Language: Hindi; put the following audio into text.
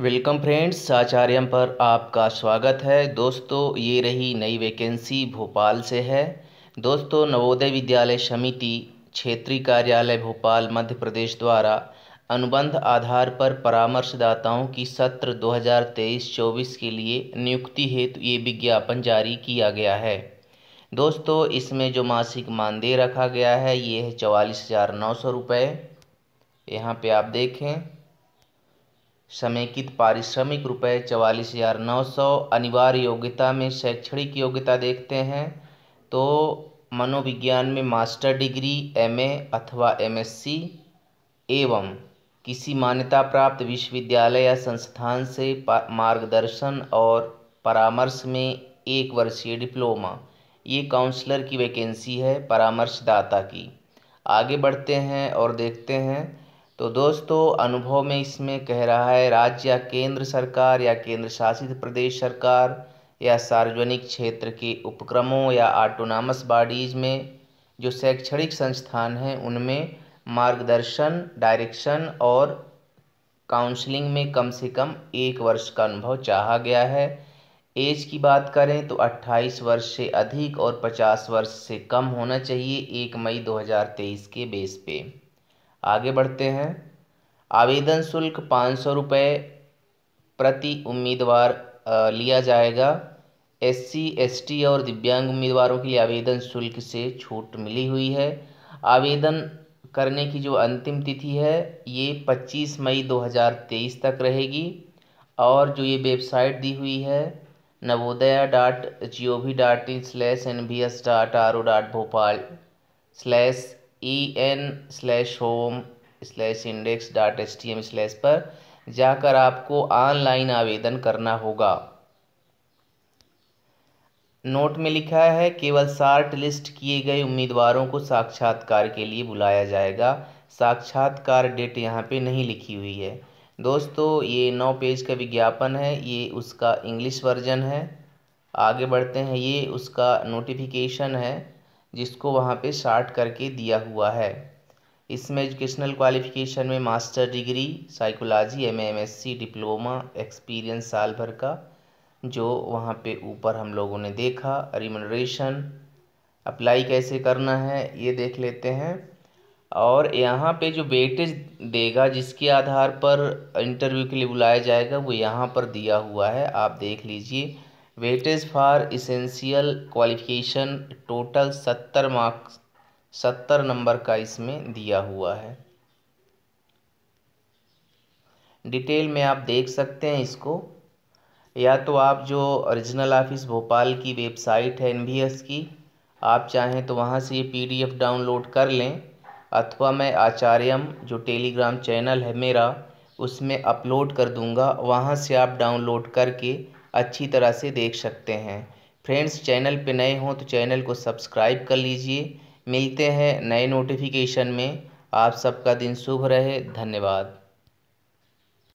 वेलकम फ्रेंड्स आचार्यम पर आपका स्वागत है दोस्तों ये रही नई वैकेंसी भोपाल से है दोस्तों नवोदय विद्यालय समिति क्षेत्रीय कार्यालय भोपाल मध्य प्रदेश द्वारा अनुबंध आधार पर परामर्शदाताओं की सत्र 2023-24 के लिए नियुक्ति हेतु ये विज्ञापन जारी किया गया है दोस्तों इसमें जो मासिक मानदेय रखा गया है ये है चवालीस हज़ार नौ सौ रुपये यहाँ पर आप देखें समेकित पारिश्रमिक रुपये चवालीस हज़ार नौ सौ अनिवार्य योग्यता में शैक्षणिक योग्यता देखते हैं तो मनोविज्ञान में मास्टर डिग्री एम ए अथवा एम एस सी एवं किसी मान्यता प्राप्त विश्वविद्यालय या संस्थान से मार्गदर्शन और परामर्श में एक वर्षीय डिप्लोमा ये काउंसलर की वैकेंसी है परामर्शदाता की आगे बढ़ते हैं और देखते हैं तो दोस्तों अनुभव में इसमें कह रहा है राज्य या केंद्र सरकार या केंद्र शासित प्रदेश सरकार या सार्वजनिक क्षेत्र के उपक्रमों या ऑटोनामस बॉडीज़ में जो शैक्षणिक संस्थान हैं उनमें मार्गदर्शन डायरेक्शन और काउंसलिंग में कम से कम एक वर्ष का अनुभव चाहा गया है एज की बात करें तो 28 वर्ष से अधिक और 50 वर्ष से कम होना चाहिए एक मई 2023 के बेस पे आगे बढ़ते हैं आवेदन शुल्क पाँच सौ रुपये प्रति उम्मीदवार लिया जाएगा एस सी एस टी और दिव्यांग उम्मीदवारों के लिए आवेदन शुल्क से छूट मिली हुई है आवेदन करने की जो अंतिम तिथि है ये 25 मई 2023 तक रहेगी और जो ये वेबसाइट दी हुई है Navodaya dot G O V dot in slash N B S dot R O dot Bhopal slash E N slash home slash index dot S T M slash पर जाकर आपको ऑनलाइन आवेदन करना होगा नोट में लिखा है केवल शार्ट लिस्ट किए गए उम्मीदवारों को साक्षात्कार के लिए बुलाया जाएगा साक्षात्कार डेट यहाँ पे नहीं लिखी हुई है दोस्तों ये नौ पेज का विज्ञापन है ये उसका इंग्लिश वर्जन है आगे बढ़ते हैं ये उसका नोटिफिकेशन है जिसको वहाँ पे शार्ट करके दिया हुआ है इसमें एजुकेशनल क्वालिफिकेशन में master degree psychology M M S C diploma experience साल भर का जो वहाँ पे ऊपर हम लोगों ने देखा रिमोनरेशन अप्लाई कैसे करना है ये देख लेते हैं और यहाँ पे जो वेटेज देगा जिसके आधार पर इंटरव्यू के लिए बुलाया जाएगा वो यहाँ पर दिया हुआ है आप देख लीजिए weightage for essential qualification total सत्तर मार्क्स सत्तर नंबर का इसमें दिया हुआ है डिटेल में आप देख सकते हैं इसको या तो आप जो ओरिजिनल ऑफिस भोपाल की वेबसाइट है एन की आप चाहें तो वहाँ से ये पीडीएफ डाउनलोड कर लें अथवा मैं आचार्यम जो टेलीग्राम चैनल है मेरा उसमें अपलोड कर दूँगा वहाँ से आप डाउनलोड करके अच्छी तरह से देख सकते हैं फ्रेंड्स चैनल पर नए हों तो चैनल को सब्सक्राइब कर लीजिए मिलते हैं नए नोटिफिकेशन में आप सबका दिन शुभ रहे धन्यवाद